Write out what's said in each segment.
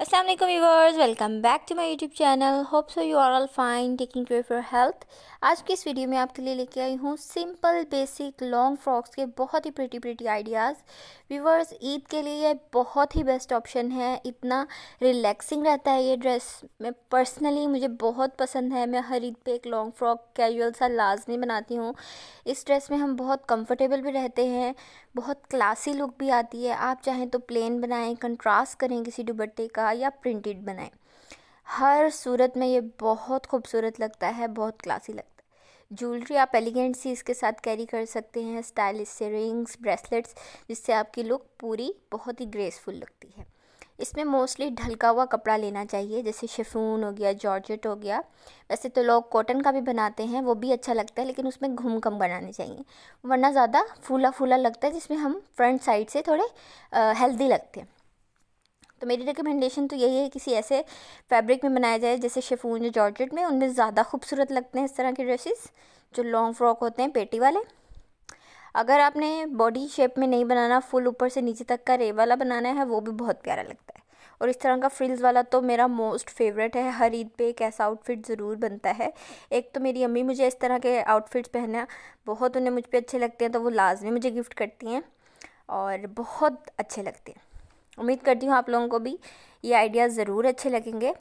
Aslam alaikum welcome back to my YouTube channel hope so you are all fine taking care for health आज की इस video में आपके लिए लेके आई हूँ सिंपल बेसिक लॉन्ग फ्रॉक्स के बहुत ही pretty pretty ideas viewers Eid के लिए बहुत ही बेस्ट ऑप्शन है इतना रिलैक्सिंग रहता है ये ड्रेस मैं पर्सनली मुझे बहुत पसंद है मैं हर ईद पर एक लॉन्ग फ्रॉक कैजुअल सा लाजमी बनाती हूँ इस ड्रेस में हम बहुत कम्फर्टेबल भी रहते हैं बहुत क्लासी लुक भी आती है आप चाहें तो प्लेन बनाएं कंट्रास्ट करें किसी दुबट्टे का का या प्रिंटेड बनाएं हर सूरत में ये बहुत खूबसूरत लगता है बहुत क्लासी लगता है ज्वेलरी आप एलिगेंट सी इसके साथ कैरी कर सकते हैं स्टाइलिश से रिंग्स ब्रेसलेट्स जिससे आपकी लुक पूरी बहुत ही ग्रेसफुल लगती है इसमें मोस्टली ढलका हुआ कपड़ा लेना चाहिए जैसे शिफून हो गया जॉर्जेट हो गया वैसे तो लोग कॉटन का भी बनाते हैं वो भी अच्छा लगता है लेकिन उसमें घूम कम बनाने चाहिए वरना ज़्यादा फूला फूला लगता है जिसमें हम फ्रंट साइड से थोड़े हेल्दी लगते हैं तो मेरी रिकमेंडेशन तो यही है किसी ऐसे फैब्रिक में बनाया जाए जैसे शेफून या जॉर्जेट में उनमें ज़्यादा खूबसूरत लगते हैं इस तरह के ड्रेसेस जो लॉन्ग फ्रॉक होते हैं पेटी वाले अगर आपने बॉडी शेप में नहीं बनाना फुल ऊपर से नीचे तक का रे वाला बनाना है वो भी बहुत प्यारा लगता है और इस तरह का फ्रिल्स वाला तो मेरा मोस्ट फेवरेट है हर ईद पे एक ऐसा आउटफिट ज़रूर बनता है एक तो मेरी अम्मी मुझे इस तरह के आउटफिट्स पहनना बहुत उन्हें मुझ पर अच्छे लगते हैं तो वो लाजमी मुझे गिफ्ट करती हैं और बहुत अच्छे लगते हैं उम्मीद करती हूँ आप लोगों को भी ये आइडिया ज़रूर अच्छे लगेंगे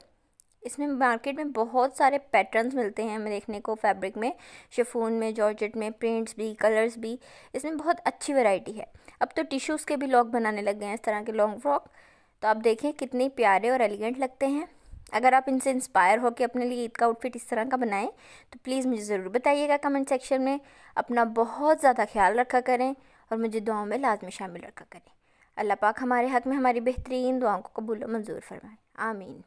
इसमें मार्केट में बहुत सारे पैटर्न्स मिलते हैं हमें देखने को फैब्रिक में शिफून में जॉर्जेट में प्रिंट्स भी कलर्स भी इसमें बहुत अच्छी वैरायटी है अब तो टिश्यूज़ के भी लॉक बनाने लग गए हैं इस तरह के लॉन्ग फ्रॉक तो आप देखें कितने प्यारे और एलिगेंट लगते हैं अगर आप इनसे इंस्पायर होकर अपने लिए ईद का आउटफिट इस तरह का बनाएँ तो प्लीज़ मुझे ज़रूर बताइएगा कमेंट सेक्शन में अपना बहुत ज़्यादा ख्याल रखा करें और मुझे दुआओं में लाजमी शामिल रखा करें अल्लाह पाक हमारे हक़ में हमारी बेहतरीन दुआओं को कबूल मंजूर फरमाए आमीन